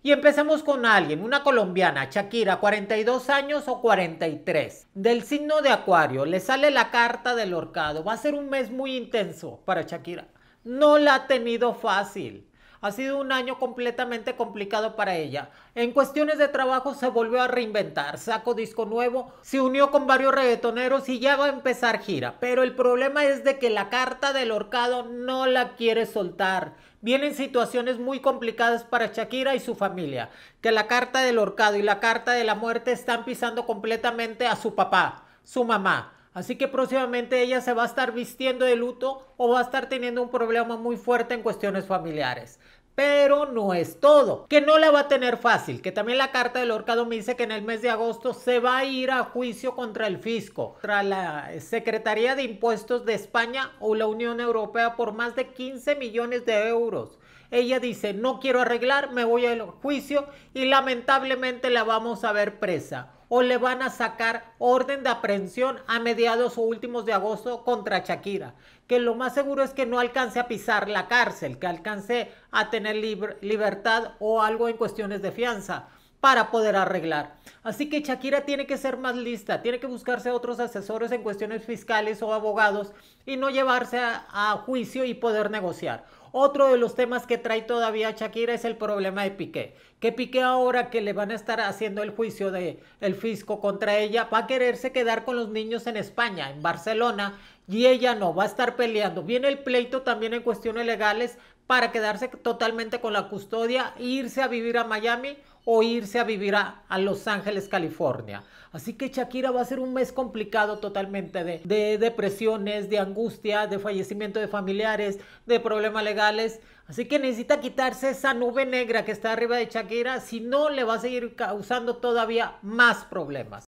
Y empecemos con alguien, una colombiana, Shakira, 42 años o 43. Del signo de Acuario, le sale la carta del horcado. Va a ser un mes muy intenso para Shakira. No la ha tenido fácil. Ha sido un año completamente complicado para ella. En cuestiones de trabajo se volvió a reinventar, sacó disco nuevo, se unió con varios reggaetoneros y ya va a empezar gira. Pero el problema es de que la carta del horcado no la quiere soltar. Vienen situaciones muy complicadas para Shakira y su familia, que la carta del horcado y la carta de la muerte están pisando completamente a su papá, su mamá, Así que próximamente ella se va a estar vistiendo de luto o va a estar teniendo un problema muy fuerte en cuestiones familiares. Pero no es todo, que no la va a tener fácil, que también la carta del Orcado me dice que en el mes de agosto se va a ir a juicio contra el fisco, contra la Secretaría de Impuestos de España o la Unión Europea por más de 15 millones de euros. Ella dice, no quiero arreglar, me voy al juicio y lamentablemente la vamos a ver presa o le van a sacar orden de aprehensión a mediados o últimos de agosto contra Shakira, que lo más seguro es que no alcance a pisar la cárcel, que alcance a tener libertad o algo en cuestiones de fianza para poder arreglar. Así que Shakira tiene que ser más lista, tiene que buscarse otros asesores en cuestiones fiscales o abogados y no llevarse a, juicio y poder negociar. Otro de los temas que trae todavía Shakira es el problema de Piqué. Que Piqué ahora que le van a estar haciendo el juicio de el fisco contra ella va a quererse quedar con los niños en España, en Barcelona, y ella no va a estar peleando. Viene el pleito también en cuestiones legales para quedarse totalmente con la custodia, irse a vivir a Miami o irse a vivir a, Los Ángeles, California. Así que Shakira va a ser un mes complicado totalmente de, de depresiones, de angustia, de fallecimiento de familiares, de problemas legales. Así que necesita quitarse esa nube negra que está arriba de Shakira, si no le va a seguir causando todavía más problemas.